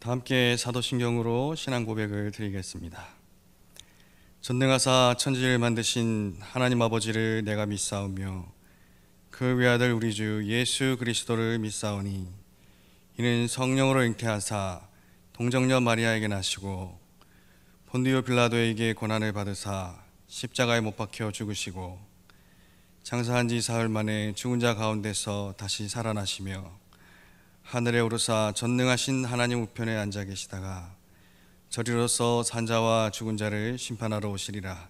다 함께 사도신경으로 신앙 고백을 드리겠습니다. 전능하사 천지를 만드신 하나님 아버지를 내가 믿사오며 그 외아들 우리 주 예수 그리스도를 믿사오니 이는 성령으로 잉태하사 동정녀 마리아에게 나시고 본디오 빌라도에게 고난을 받으사 십자가에 못 박혀 죽으시고 장사한 지 사흘 만에 죽은 자 가운데서 다시 살아나시며 하늘에 오르사 전능하신 하나님 우편에 앉아 계시다가 저리로서 산자와 죽은 자를 심판하러 오시리라.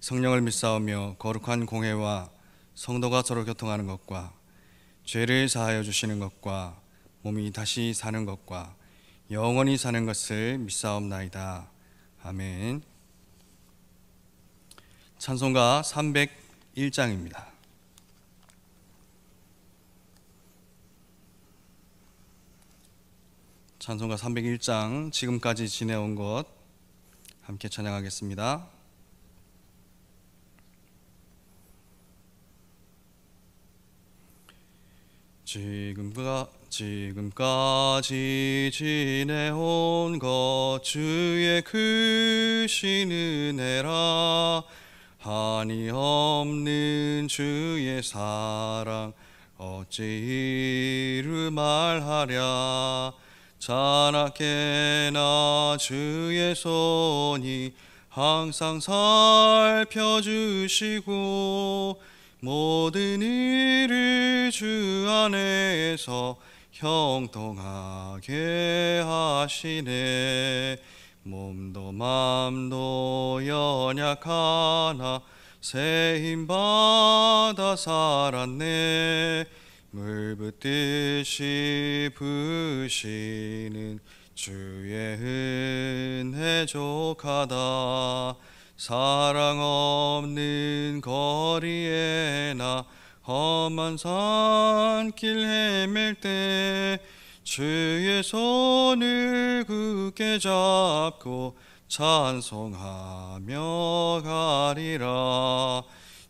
성령을 믿사오며 거룩한 공회와 성도가 서로 교통하는 것과 죄를 사하여 주시는 것과 몸이 다시 사는 것과 영원히 사는 것을 믿사옵나이다. 아멘. 찬송가 301장입니다. 찬송가 301장 지금까지 지내온 것 함께 찬양하겠습니다. 지금까 지금까지 지내온 것 주의 크신 은혜라 한이 없는 주의 사랑 어찌 이루 말하랴 자나깨나 주의 손이 항상 살펴주시고 모든 일을 주 안에서 형통하게 하시네 몸도 마도 연약하나 새 힘 받아 살았네 물 붓듯이 부시는 주의 은혜 족하다 사랑 없는 거리에 나 험한 산길 헤맬 때 주의 손을 굳게 잡고 찬송하며 가리라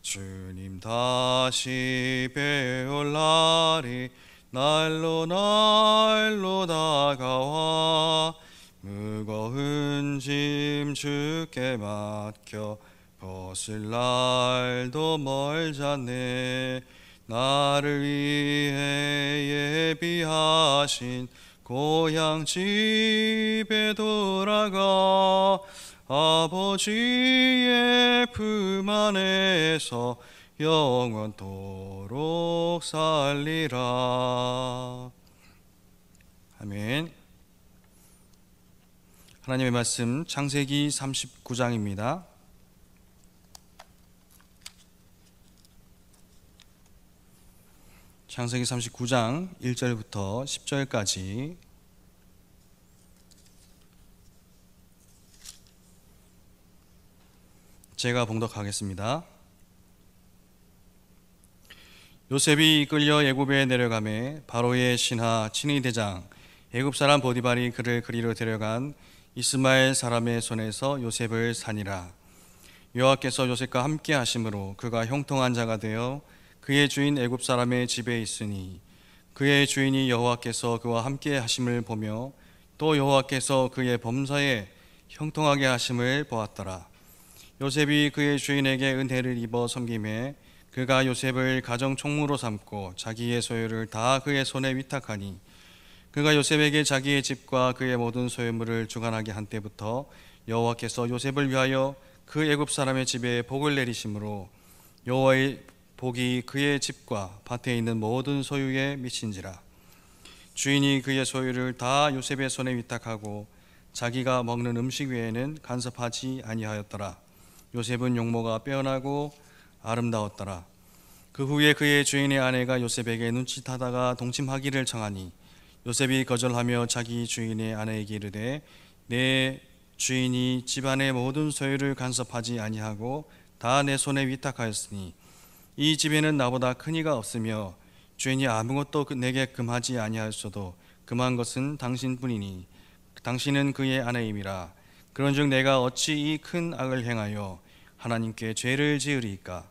주님 다시 배울 날이 날로 날로 다가와 무거운 짐 주께 맡겨 벗을 날도 멀잖네 나를 위해 예비하신 고향 집에 돌아가 아버지의 품 안에서 영원토록 살리라. 아멘. 하나님의 말씀 창세기 39장입니다. 창세기 39장 1절부터 10절까지 제가 봉독하겠습니다. 요셉이 이끌려 예굽에 내려가매 바로의 신하 친위 대장 예굽 사람 보디발이 그를 그리로 데려간 이스마엘 사람의 손에서 요셉을 산이라 여호와께서 요셉과 함께 하심으로 그가 형통한 자가 되어 그의 주인 애굽 사람의 집에 있으니 그의 주인이 여호와께서 그와 함께 하심을 보며 또 여호와께서 그의 범사에 형통하게 하심을 보았더라. 요셉이 그의 주인에게 은혜를 입어 섬김에 그가 요셉을 가정 총무로 삼고 자기의 소유를 다 그의 손에 위탁하니 그가 요셉에게 자기의 집과 그의 모든 소유물을 주관하게 한 때부터 여호와께서 요셉을 위하여 그 애굽 사람의 집에 복을 내리심으로 여호와의 복이 그의 집과 밭에 있는 모든 소유에 미친지라 주인이 그의 소유를 다 요셉의 손에 위탁하고 자기가 먹는 음식 외에는 간섭하지 아니하였더라 요셉은 용모가 빼어나고 아름다웠더라. 그 후에 그의 주인의 아내가 요셉에게 눈치타다가 동침하기를 청하니 요셉이 거절하며 자기 주인의 아내에게 이르되 내 주인이 집안의 모든 소유를 간섭하지 아니하고 다 내 손에 위탁하였으니 이 집에는 나보다 큰 이가 없으며 주인이 아무것도 그 내게 금하지 아니하였어도 금한 것은 당신뿐이니 당신은 그의 아내임이라 그런즉 내가 어찌 이 큰 악을 행하여 하나님께 죄를 지으리이까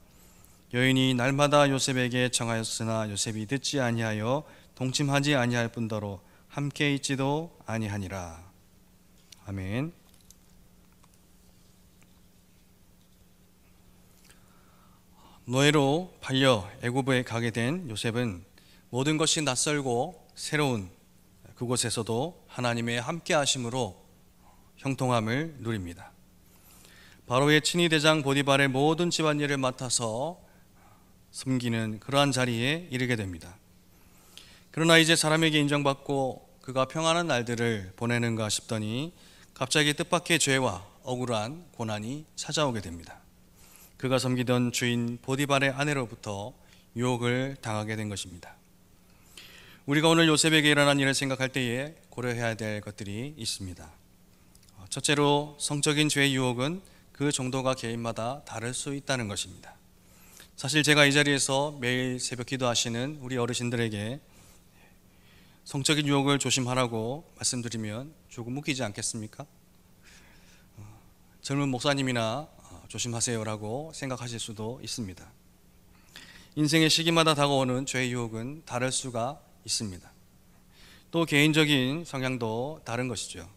여인이 날마다 요셉에게 청하였으나 요셉이 듣지 아니하여 동침하지 아니할 뿐더러 함께 있지도 아니하니라 아멘 노예로 팔려 애굽에 가게 된 요셉은 모든 것이 낯설고 새로운 그곳에서도 하나님의 함께 하심으로 형통함을 누립니다. 바로의 친위 대장 보디발의 모든 집안일을 맡아서 섬기는 그러한 자리에 이르게 됩니다. 그러나 이제 사람에게 인정받고 그가 평안한 날들을 보내는가 싶더니 갑자기 뜻밖의 죄와 억울한 고난이 찾아오게 됩니다. 그가 섬기던 주인 보디발의 아내로부터 유혹을 당하게 된 것입니다. 우리가 오늘 요셉에게 일어난 일을 생각할 때에 고려해야 될 것들이 있습니다. 첫째로 성적인 죄의 유혹은 그 정도가 개인마다 다를 수 있다는 것입니다. 사실 제가 이 자리에서 매일 새벽 기도하시는 우리 어르신들에게 성적인 유혹을 조심하라고 말씀드리면 조금 웃기지 않겠습니까? 어, 젊은 목사님이나 어, 조심하세요라고 생각하실 수도 있습니다. 인생의 시기마다 다가오는 죄의 유혹은 다를 수가 있습니다. 또 개인적인 성향도 다른 것이죠.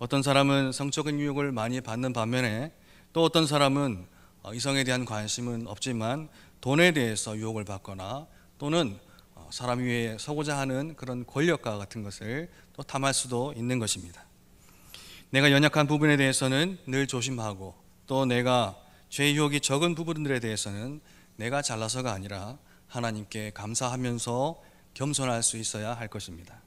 어떤 사람은 성적인 유혹을 많이 받는 반면에 또 어떤 사람은 어, 이성에 대한 관심은 없지만 돈에 대해서 유혹을 받거나 또는 어, 사람 위에 서고자 하는 그런 권력과 같은 것을 또 탐할 수도 있는 것입니다. 내가 연약한 부분에 대해서는 늘 조심하고 또 내가 죄의 유혹이 적은 부분들에 대해서는 내가 잘나서가 아니라 하나님께 감사하면서 겸손할 수 있어야 할 것입니다.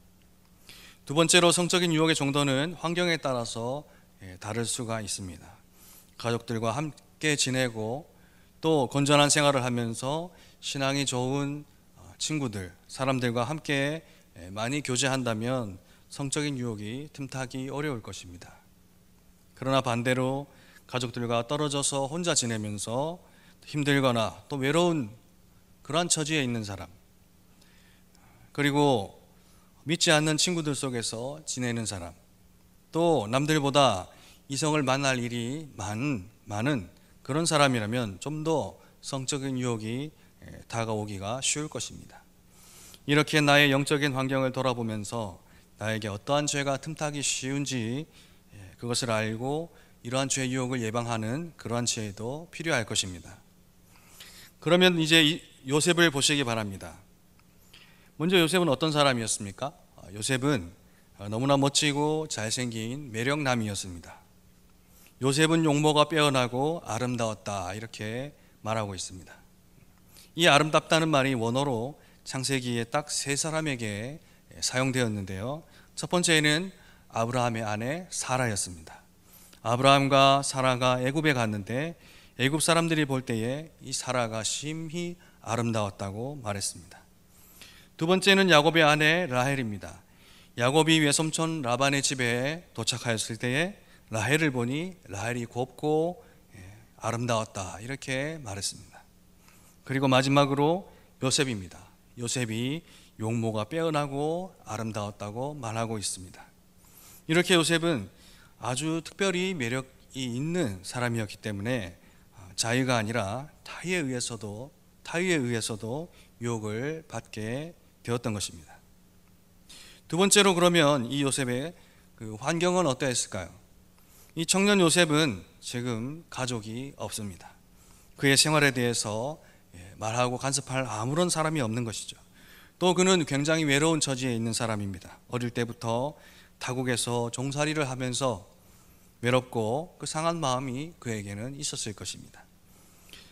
두 번째로 성적인 유혹의 정도는 환경에 따라서 예, 다를 수가 있습니다. 가족들과 함께 지내고 또 건전한 생활을 하면서 신앙이 좋은 어, 친구들, 사람들과 함께 예, 많이 교제한다면 성적인 유혹이 틈타기 어려울 것입니다. 그러나 반대로 가족들과 떨어져서 혼자 지내면서 힘들거나 또 외로운 그러한 처지에 있는 사람, 그리고 믿지 않는 친구들 속에서 지내는 사람, 또 남들보다 이성을 만날 일이 많은, 많은 그런 사람이라면 좀 더 성적인 유혹이 다가오기가 쉬울 것입니다. 이렇게 나의 영적인 환경을 돌아보면서 나에게 어떠한 죄가 틈타기 쉬운지 그것을 알고 이러한 죄 유혹을 예방하는 그러한 지혜도 필요할 것입니다. 그러면 이제 요셉을 보시기 바랍니다. 먼저 요셉은 어떤 사람이었습니까? 아, 요셉은 아, 너무나 멋지고 잘생긴 매력남이었습니다. 요셉은 용모가 빼어나고 아름다웠다 이렇게 말하고 있습니다. 이 아름답다는 말이 원어로 창세기에 딱 세 사람에게 예, 사용되었는데요. 첫 번째는 아브라함의 아내 사라였습니다. 아브라함과 사라가 애굽에 갔는데 애굽 사람들이 볼 때에 이 사라가 심히 아름다웠다고 말했습니다. 두 번째는 야곱의 아내 라헬입니다. 야곱이 외삼촌 라반의 집에 도착하였을 때에 라헬을 보니 라헬이 곱고 예, 아름다웠다 이렇게 말했습니다. 그리고 마지막으로 요셉입니다. 요셉이 용모가 빼어나고 아름다웠다고 말하고 있습니다. 이렇게 요셉은 아주 특별히 매력이 있는 사람이었기 때문에 아, 자유가 아니라 타의에 의해서도 타의에 의해서도 유혹을 받게 되었던 것입니다. 두 번째로 그러면 이 요셉의 그 환경은 어떠했을까요? 이 청년 요셉은 지금 가족이 없습니다. 그의 생활에 대해서 예, 말하고 간섭할 아무런 사람이 없는 것이죠. 또 그는 굉장히 외로운 처지에 있는 사람입니다. 어릴 때부터 타국에서 종살이를 하면서 외롭고 그 상한 마음이 그에게는 있었을 것입니다.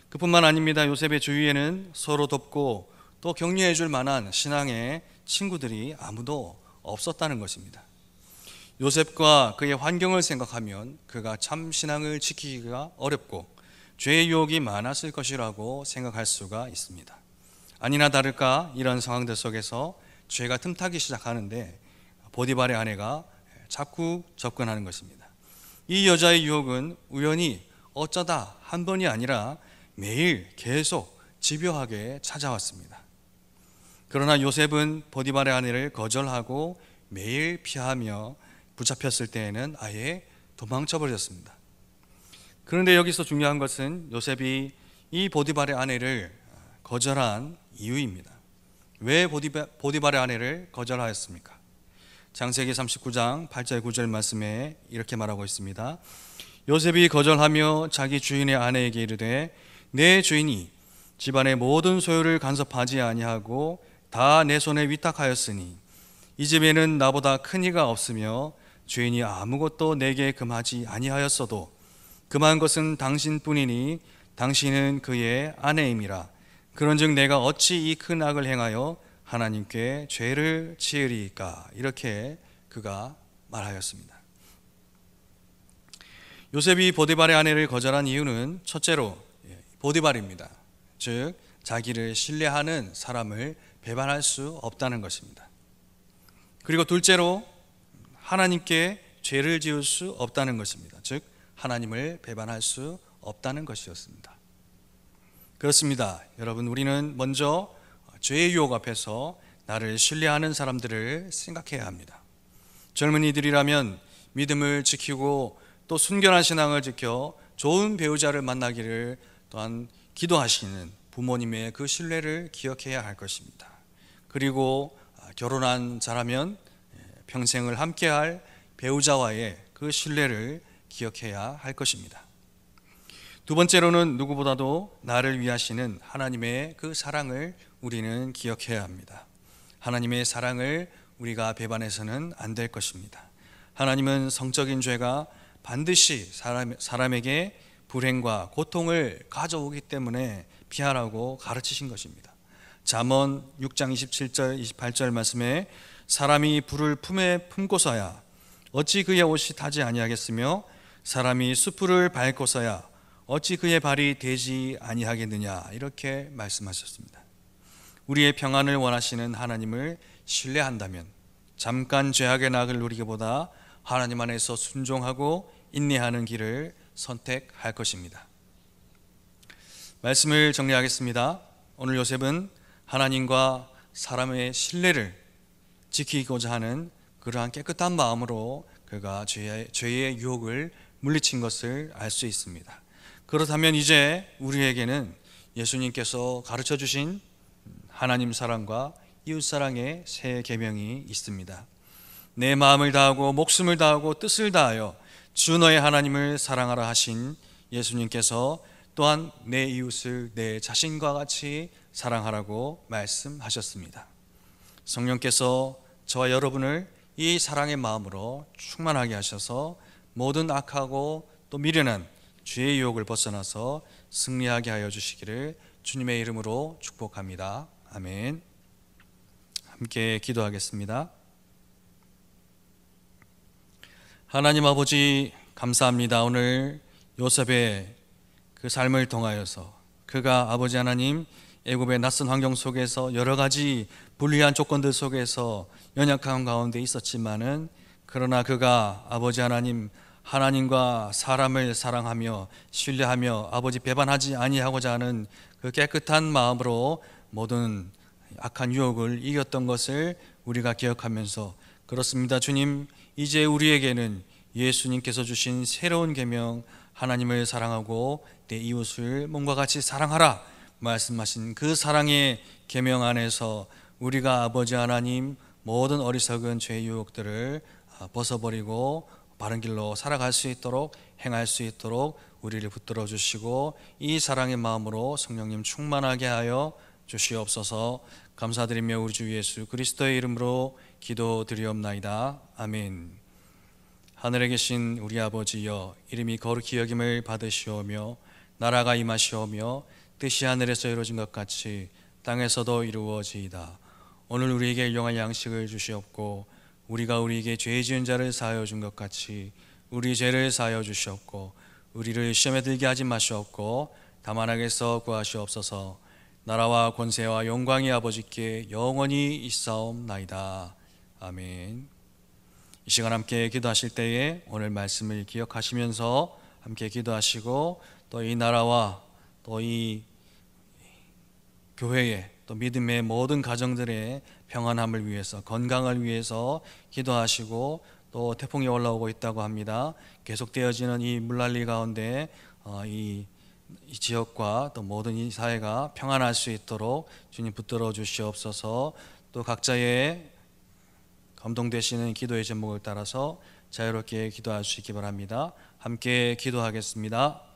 그뿐만 아닙니다. 요셉의 주위에는 서로 돕고 또 격려해 줄 만한 신앙의 친구들이 아무도 없었다는 것입니다. 요셉과 그의 환경을 생각하면 그가 참 신앙을 지키기가 어렵고 죄의 유혹이 많았을 것이라고 생각할 수가 있습니다. 아니나 다를까 이런 상황들 속에서 죄가 틈타기 시작하는데 보디발의 아내가 자꾸 접근하는 것입니다. 이 여자의 유혹은 우연히 어쩌다 한 번이 아니라 매일 계속 집요하게 찾아왔습니다. 그러나 요셉은 보디발의 아내를 거절하고 매일 피하며 붙잡혔을 때에는 아예 도망쳐 버렸습니다. 그런데 여기서 중요한 것은 요셉이 이 보디발의 아내를 거절한 이유입니다. 왜보디발의 아내를 거절하였습니까? 장세기 39장 8절 9절 말씀에 이렇게 말하고 있습니다. 요셉이 거절하며 자기 주인의 아내에게 이르되 내 주인이 집안의 모든 소유를 간섭하지 아니하고 다내 손에 위탁하였으니 이 집에는 나보다 큰 이가 없으며 주인이 아무것도 내게 금하지 아니하였어도 금한 것은 당신뿐이니 당신은 그의 아내임이라 그런즉 내가 어찌 이 큰 악을 행하여 하나님께 죄를 지으리까 이렇게 그가 말하였습니다. 요셉이 보디발의 아내를 거절한 이유는 첫째로 예, 보디발입니다. 즉 자기를 신뢰하는 사람을 배반할 수 없다는 것입니다. 그리고 둘째로 하나님께 죄를 지을 수 없다는 것입니다. 즉 하나님을 배반할 수 없다는 것이었습니다. 그렇습니다. 여러분 우리는 먼저 죄의 유혹 앞에서 나를 신뢰하는 사람들을 생각해야 합니다. 젊은이들이라면 믿음을 지키고 또 순결한 신앙을 지켜 좋은 배우자를 만나기를 또한 기도하시는 부모님의 그 신뢰를 기억해야 할 것입니다. 그리고 아, 결혼한 자라면 예, 평생을 함께할 배우자와의 그 신뢰를 기억해야 할 것입니다. 두 번째로는 누구보다도 나를 위하시는 하나님의 그 사랑을 우리는 기억해야 합니다. 하나님의 사랑을 우리가 배반해서는 안 될 것입니다. 하나님은 성적인 죄가 반드시 사람, 사람에게 불행과 고통을 가져오기 때문에 피하라고 가르치신 것입니다. 잠언 6장 27절 28절 말씀에 사람이 불을 품에 품고서야 어찌 그의 옷이 타지 아니하겠으며 사람이 수풀을 밟고서야 어찌 그의 발이 되지 아니하겠느냐 이렇게 말씀하셨습니다. 우리의 평안을 원하시는 하나님을 신뢰한다면 잠깐 죄악의 낙을 누리기보다 하나님 안에서 순종하고 인내하는 길을 선택할 것입니다. 말씀을 정리하겠습니다. 오늘 요셉은 하나님과 사람의 신뢰를 지키고자 하는 그러한 깨끗한 마음으로 그가 죄의, 죄의 유혹을 물리친 것을 알 수 있습니다. 그렇다면 이제 우리에게는 예수님께서 가르쳐 주신 하나님 사랑과 이웃 사랑의 새 계명이 있습니다. 내 마음을 다하고 목숨을 다하고 뜻을 다하여 주 너의 하나님을 사랑하라 하신 예수님께서 또한 내 이웃을 내 자신과 같이 사랑하라고 말씀하셨습니다. 성령께서 저와 여러분을 이 사랑의 마음으로 충만하게 하셔서 모든 악하고 또 미련한 죄의 유혹을 벗어나서 승리하게 하여 주시기를 주님의 이름으로 축복합니다. 아멘. 함께 기도하겠습니다. 하나님 아버지 감사합니다. 오늘 요셉의 그 삶을 통하여서 그가 아버지 하나님 애굽의 낯선 환경 속에서 여러 가지 불리한 조건들 속에서 연약한 가운데 있었지만은 그러나 그가 아버지 하나님 하나님과 사람을 사랑하며 신뢰하며 아버지 배반하지 아니하고자 하는 그 깨끗한 마음으로 모든 악한 유혹을 이겼던 것을 우리가 기억하면서 그렇습니다. 주님, 이제 우리에게는 예수님께서 주신 새로운 계명 하나님을 사랑하고 내 이웃을 몸과 같이 사랑하라 말씀하신 그 사랑의 계명 안에서 우리가 아버지 하나님 모든 어리석은 죄의 유혹들을 아, 벗어버리고 바른 길로 살아갈 수 있도록 행할 수 있도록 우리를 붙들어 주시고 이 사랑의 마음으로 성령님 충만하게 하여 주시옵소서 감사드리며 우리 주 예수 그리스도의 이름으로 기도드리옵나이다 아멘 하늘에 계신 우리 아버지여 이름이 거룩히 여김을 받으시오며 나라가 임하시오며 뜻이 하늘에서 이루어진 것 같이 땅에서도 이루어지이다. 오늘 우리에게 일용할 양식을 주시옵고 우리가 우리에게 죄 지은 자를 사하여 준 것 같이 우리 죄를 사하여 주시옵고 우리를 시험에 들게 하지 마시옵고 다만 악에서 구하시옵소서. 나라와 권세와 영광이 아버지께 영원히 있사옵나이다. 아멘. 이 시간 함께 기도하실 때에 오늘 말씀을 기억하시면서 함께 기도하시고 또 이 나라와 또이 교회에 또 믿음의 모든 가정들의 평안함을 위해서 건강을 위해서 기도하시고 또 태풍이 올라오고 있다고 합니다. 계속되어지는 이 물난리 가운데 어, 이, 이 지역과 또 모든 이 사회가 평안할 수 있도록 주님 붙들어 주시옵소서. 또 각자의 감동되시는 기도의 제목을 따라서 자유롭게 기도할 수 있기 바랍니다. 함께 기도하겠습니다.